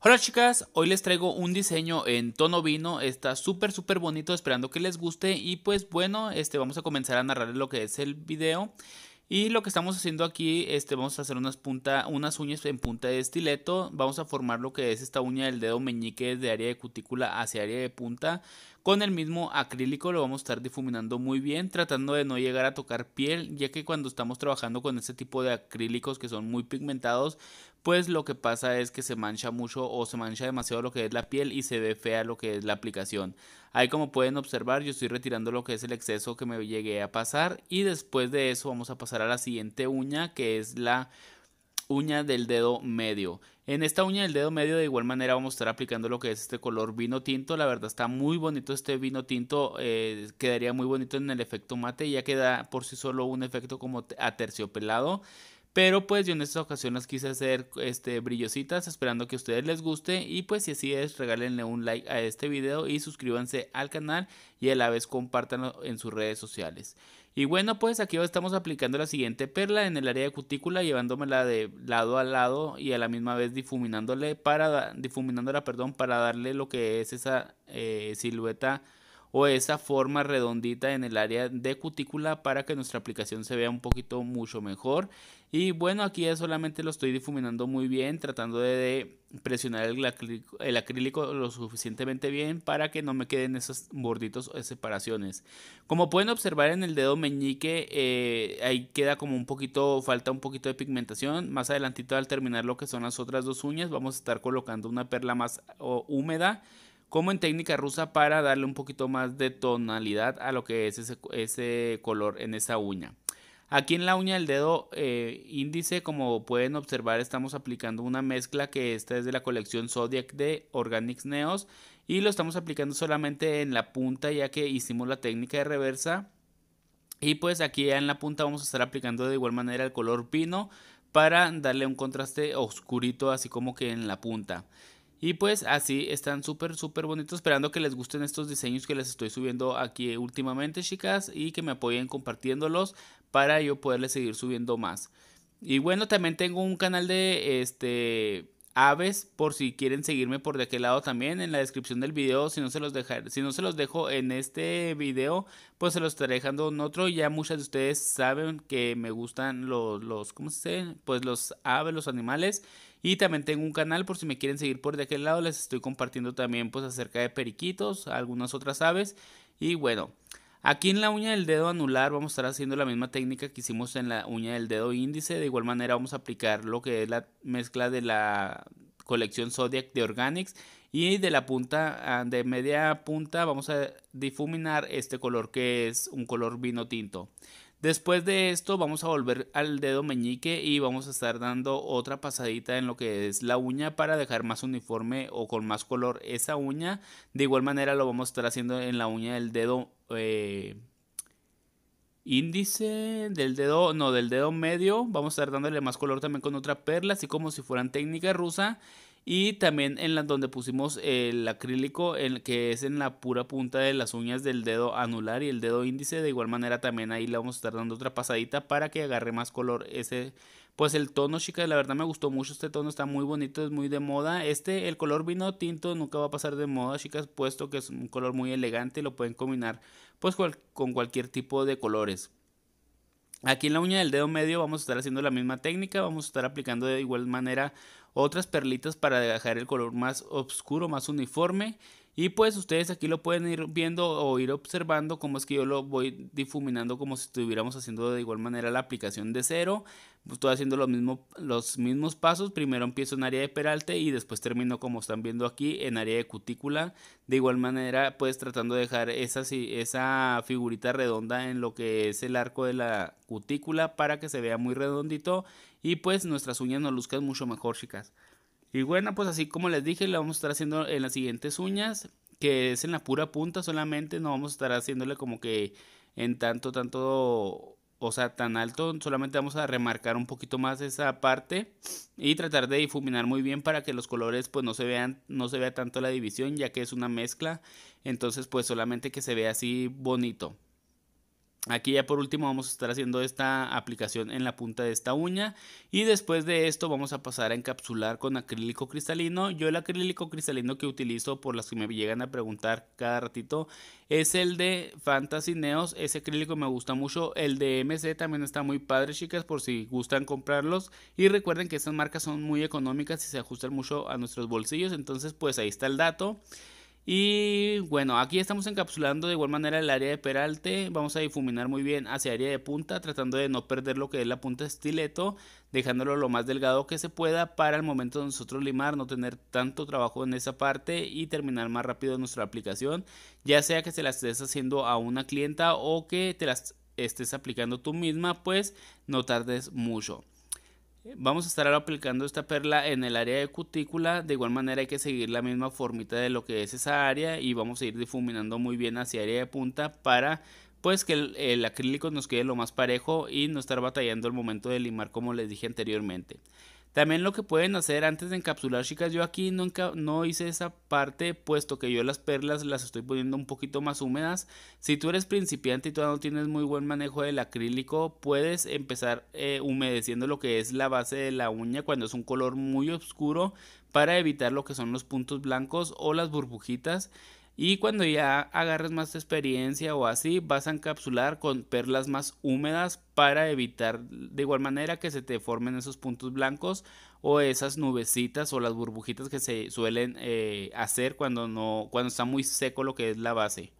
Hola chicas, hoy les traigo un diseño en tono vino, está súper súper bonito, esperando que les guste y pues bueno, este vamos a comenzar a narrar lo que es el video y lo que estamos haciendo aquí, este vamos a hacer unas, punta, unas uñas en punta de estileto, vamos a formar lo que es esta uña del dedo meñique de área de cutícula hacia área de punta con el mismo acrílico lo vamos a estar difuminando muy bien, tratando de no llegar a tocar piel, ya que cuando estamos trabajando con este tipo de acrílicos que son muy pigmentados, pues lo que pasa es que se mancha mucho o se mancha demasiado lo que es la piel y se ve fea lo que es la aplicación. Ahí como pueden observar yo estoy retirando lo que es el exceso que me llegué a pasar y después de eso vamos a pasar a la siguiente uña que es la uña del dedo medio. En esta uña del dedo medio de igual manera vamos a estar aplicando lo que es este color vino tinto. La verdad está muy bonito este vino tinto. Eh, quedaría muy bonito en el efecto mate. Ya queda por sí solo un efecto como aterciopelado. Pero pues yo en esta ocasión las quise hacer este, brillositas, esperando que a ustedes les guste. Y pues si así es, regálenle un like a este video y suscríbanse al canal y a la vez compártanlo en sus redes sociales. Y bueno, pues aquí estamos aplicando la siguiente perla en el área de cutícula, llevándomela de lado a lado y a la misma vez difuminándole para, difuminándola, perdón, para darle lo que es esa eh, silueta o esa forma redondita en el área de cutícula para que nuestra aplicación se vea un poquito mucho mejor y bueno aquí solamente lo estoy difuminando muy bien tratando de, presionar el acrílico, lo suficientemente bien para que no me queden esos borditos o separaciones como pueden observar en el dedo meñique eh, ahí queda como un poquito falta un poquito de pigmentación más adelantito al terminar lo que son las otras dos uñas vamos a estar colocando una perla más húmeda como en técnica rusa para darle un poquito más de tonalidad a lo que es ese, color en esa uña. Aquí en la uña del dedo eh, índice, como pueden observar, estamos aplicando una mezcla que esta es de la colección Zodiac de Organics Neos y lo estamos aplicando solamente en la punta ya que hicimos la técnica de reversa. Y pues aquí ya en la punta vamos a estar aplicando de igual manera el color pino para darle un contraste oscurito así como que en la punta. Y pues así están súper, súper bonitos. Esperando que les gusten estos diseños que les estoy subiendo aquí últimamente, chicas. Y que me apoyen compartiéndolos para yo poderles seguir subiendo más. Y bueno, también tengo un canal de este aves por si quieren seguirme por de aquel lado también en la descripción del video si no se los si no se los dejo en este video pues se los estaré dejando en otro ya muchas de ustedes saben que me gustan los los cómo se dice pues los aves los animales y también tengo un canal por si me quieren seguir por de aquel lado les estoy compartiendo también pues acerca de periquitos algunas otras aves y bueno Aquí en la uña del dedo anular vamos a estar haciendo la misma técnica que hicimos en la uña del dedo índice. De igual manera vamos a aplicar lo que es la mezcla de la colección Zodiac de Organics y de la punta, ah, de media punta vamos a difuminar este color que es un color vino tinto. Después de esto vamos a volver al dedo meñique y vamos a estar dando otra pasadita en lo que es la uña para dejar más uniforme o con más color esa uña. De igual manera lo vamos a estar haciendo en la uña del dedo eh, índice, del dedo, no, del dedo medio. Vamos a estar dándole más color también con otra perla, así como si fueran técnica rusa. Y también en la, donde pusimos el acrílico, el que es en la pura punta de las uñas del dedo anular y el dedo índice. De igual manera también ahí le vamos a estar dando otra pasadita para que agarre más color ese pues el tono, chicas, la verdad me gustó mucho. Este tono está muy bonito, es muy de moda. Este, el color vino tinto, nunca va a pasar de moda, chicas, puesto que es un color muy elegante. Lo pueden combinar pues con cualquier tipo de colores. Aquí en la uña del dedo medio vamos a estar haciendo la misma técnica, vamos a estar aplicando de igual manera otras perlitas para dejar el color más oscuro, más uniforme y pues ustedes aquí lo pueden ir viendo o ir observando cómo es que yo lo voy difuminando como si estuviéramos haciendo de igual manera la aplicación de cero. Estoy haciendo los, mismos, los mismos pasos. Primero empiezo en área de peralte y después termino como están viendo aquí en área de cutícula. De igual manera pues tratando de dejar esa, esa figurita redonda en lo que es el arco de la cutícula para que se vea muy redondito. Y pues nuestras uñas nos luzcan mucho mejor chicas. Y bueno, pues así como les dije, la vamos a estar haciendo en las siguientes uñas, que es en la pura punta solamente, no vamos a estar haciéndole como que en tanto, tanto, o sea, tan alto, solamente vamos a remarcar un poquito más esa parte y tratar de difuminar muy bien para que los colores pues no se vean, no se vea tanto la división, ya que es una mezcla, entonces pues solamente que se vea así bonito. Aquí ya por último vamos a estar haciendo esta aplicación en la punta de esta uña y después de esto vamos a pasar a encapsular con acrílico cristalino. Yo el acrílico cristalino que utilizo por las que me llegan a preguntar cada ratito es el de Fantasy Neos, ese acrílico me gusta mucho, el de MC también está muy padre chicas por si gustan comprarlos y recuerden que estas marcas son muy económicas y se ajustan mucho a nuestros bolsillos, entonces pues ahí está el dato. Y bueno, aquí estamos encapsulando de igual manera el área de peralte. Vamos a difuminar muy bien hacia área de punta, tratando de no perder lo que es la punta estileto, dejándolo lo más delgado que se pueda para el momento de nosotros limar, no tener tanto trabajo en esa parte y terminar más rápido nuestra aplicación, ya sea que se la estés haciendo a una clienta o que te las estés aplicando tú misma, pues no tardes mucho. Vamos a estar aplicando esta perla en el área de cutícula. De igual manera hay que seguir la misma formita de lo que es esa área y vamos a ir difuminando muy bien hacia área de punta para pues que el, el, acrílico nos quede lo más parejo y no estar batallando el momento de limar como les dije anteriormente. También lo que pueden hacer antes de encapsular, chicas, yo aquí no, no, hice esa parte, puesto que yo las perlas las estoy poniendo un poquito más húmedas. Si tú eres principiante y todavía no tienes muy buen manejo del acrílico, puedes empezar eh, humedeciendo lo que es la base de la uña cuando es un color muy oscuro para evitar lo que son los puntos blancos o las burbujitas. Y cuando ya agarres más experiencia o así, vas a encapsular con perlas más húmedas para evitar de igual manera que se te formen esos puntos blancos o esas nubecitas o las burbujitas que se suelen eh, hacer cuando, no, cuando está muy seco lo que es la base.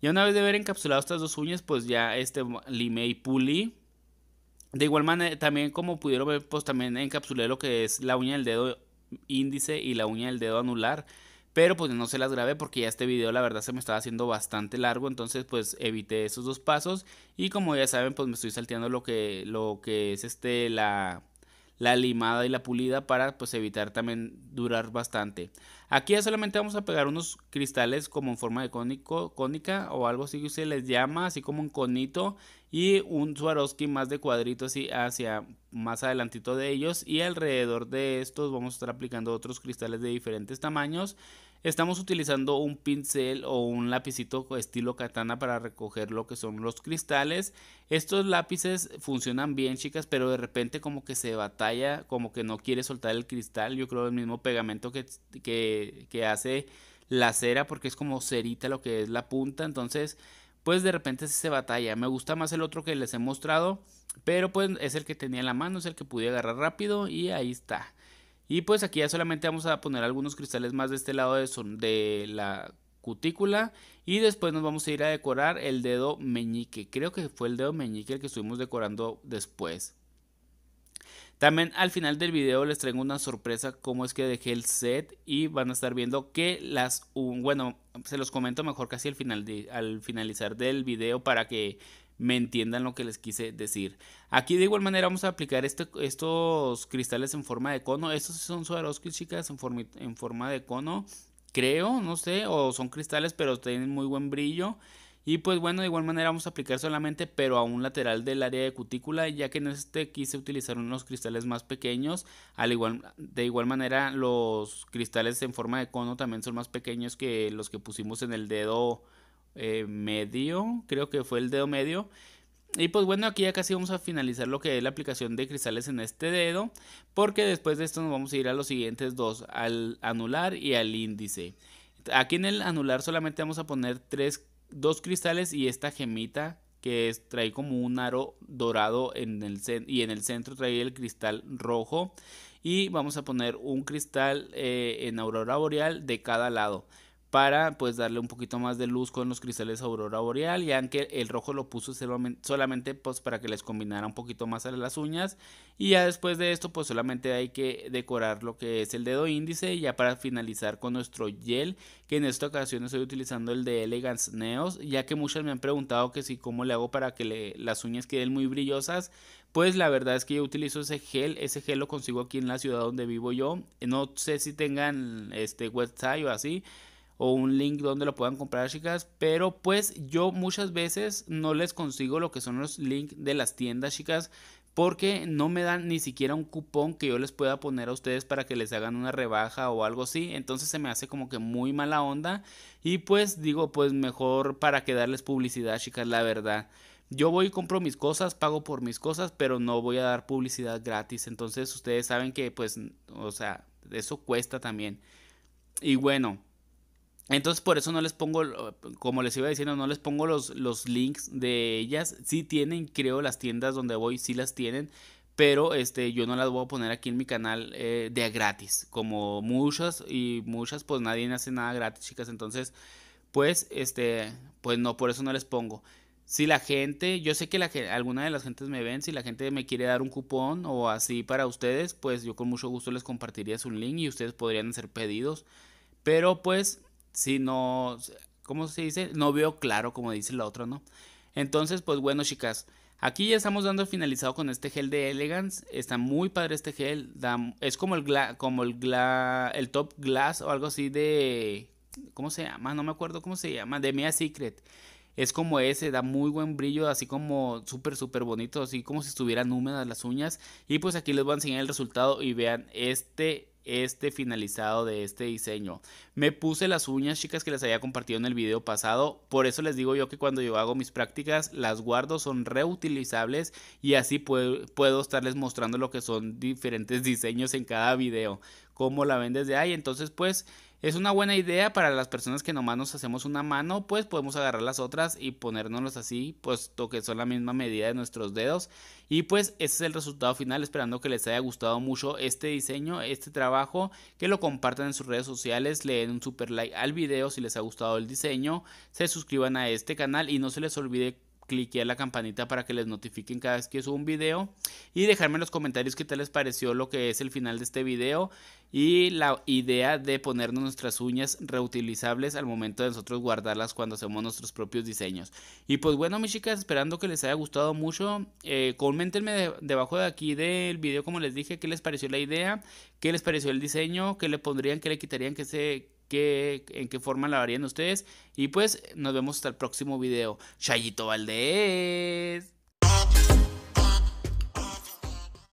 Y una vez de haber encapsulado estas dos uñas, pues ya este limé y De igual manera, también como pudieron ver, pues también encapsulé lo que es la uña del dedo índice y la uña del dedo anular. Pero pues no se las grabé porque ya este video la verdad se me estaba haciendo bastante largo, entonces pues evité esos dos pasos y como ya saben pues me estoy salteando lo que, lo que es este la, la limada y la pulida para pues evitar también durar bastante. Aquí ya solamente vamos a pegar unos cristales como en forma de cónico, cónica o algo así que se les llama, así como un conito y un Swarovski más de cuadritos así hacia más adelantito de ellos y alrededor de estos vamos a estar aplicando otros cristales de diferentes tamaños estamos utilizando un pincel o un lapicito estilo katana para recoger lo que son los cristales estos lápices funcionan bien chicas pero de repente como que se batalla como que no quiere soltar el cristal yo creo el mismo pegamento que, que hace la cera porque es como cerita lo que es la punta entonces pues de repente se batalla. Me gusta más el otro que les he mostrado, pero pues es el que tenía en la mano, es el que pude agarrar rápido y ahí está. Y pues aquí ya solamente vamos a poner algunos cristales más de este lado de, de la cutícula y después nos vamos a ir a decorar el dedo meñique. Creo que fue el dedo meñique el que estuvimos decorando después. También al final del video les traigo una sorpresa cómo es que dejé el set y van a estar viendo que las un, bueno, se los comento mejor casi al final al finalizar del video para que me entiendan lo que les quise decir. Aquí de igual manera vamos a aplicar este, estos cristales en forma de cono. Estos son Swarovski, chicas, en, en forma de cono, creo, no sé, o son cristales, pero tienen muy buen brillo. Y pues bueno, de igual manera vamos a aplicar solamente pero a un lateral del área de cutícula, ya que en este quise utilizar unos cristales más pequeños. Al igual, de igual manera los cristales en forma de cono también son más pequeños que los que pusimos en el dedo eh, medio, creo que fue el dedo medio. Y pues bueno, aquí ya casi vamos a finalizar lo que es la aplicación de cristales en este dedo, porque después de esto nos vamos a ir a los siguientes dos, al anular y al índice. Aquí en el anular solamente vamos a poner tres dos cristales y esta gemita que es, trae como un aro dorado en el y en el centro trae el cristal rojo y vamos a poner un cristal eh, en aurora boreal de cada lado para pues darle un poquito más de luz con los cristales aurora boreal, ya que el rojo lo puso solamente pues para que les combinara un poquito más a las uñas y ya después de esto pues solamente hay que decorar lo que es el dedo índice y ya para finalizar con nuestro gel que en esta ocasión estoy utilizando el de Elegance Neos ya que muchas me han preguntado que si cómo le hago para que las uñas queden muy brillosas pues la verdad es que yo utilizo ese gel, ese gel lo consigo aquí en la ciudad donde vivo yo, no sé si tengan este website o así o un link donde lo puedan comprar, chicas. Pero pues yo muchas veces no les consigo lo que son los links de las tiendas, chicas. Porque no me dan ni siquiera un cupón que yo les pueda poner a ustedes para que les hagan una rebaja o algo así. Entonces se me hace como que muy mala onda. Y pues digo, pues mejor para que darles publicidad, chicas, la verdad. Yo voy y compro mis cosas, pago por mis cosas, pero no voy a dar publicidad gratis. Entonces ustedes saben que pues, o sea, eso cuesta también. Y bueno, entonces por eso no les pongo, como les iba diciendo, no les pongo los, los links de ellas. Sí tienen, creo, las tiendas donde voy, sí las tienen. Pero este, yo no las voy a poner aquí en mi canal eh, de gratis. Como muchas y muchas, pues nadie hace nada gratis, chicas. Entonces, pues, este, pues no, por eso no les pongo. Si la gente, yo sé que la, alguna de las gentes me ven, si la gente me quiere dar un cupón o así para ustedes, pues yo con mucho gusto les compartiría su link y ustedes podrían hacer pedidos. Pero pues si no, ¿cómo se dice? No veo claro, como dice la otra, ¿no? Entonces, pues bueno, chicas. Aquí ya estamos dando finalizado con este gel de Elegance. Está muy padre este gel. es como el como el el top glass o algo así de ¿cómo se llama? No me acuerdo cómo se llama, de Mia Secret. Es como ese, da muy buen brillo, así como súper, súper bonito, así como si estuvieran húmedas las uñas. Y pues aquí les voy a enseñar el resultado y vean este este finalizado de este diseño. Me puse las uñas, chicas, que les había compartido en el video pasado. Por eso les digo yo que cuando yo hago mis prácticas, las guardo, son reutilizables y así puedo, estarles mostrando lo que son diferentes diseños en cada video. como la ven desde ahí. Entonces, pues... Es una buena idea para las personas que nomás nos hacemos una mano, pues podemos agarrar las otras y ponérnoslas así, puesto que son la misma medida de nuestros dedos. Y pues ese es el resultado final, esperando que les haya gustado mucho este diseño, este trabajo, que lo compartan en sus redes sociales, le den un super like al video si les ha gustado el diseño, se suscriban a este canal y no se les olvide a la campanita para que les notifiquen cada vez que subo un video y dejarme en los comentarios qué tal les pareció lo que es el final de este video y la idea de ponernos nuestras uñas reutilizables al momento de nosotros guardarlas cuando hacemos nuestros propios diseños. Y pues bueno mis chicas, esperando que les haya gustado mucho, eh, comentenme debajo de aquí del video como les dije, qué les pareció la idea, qué les pareció el diseño, qué le pondrían, qué le quitarían, qué se en qué forma la varían ustedes. Y pues nos vemos hasta el próximo video. Chayito Valdés.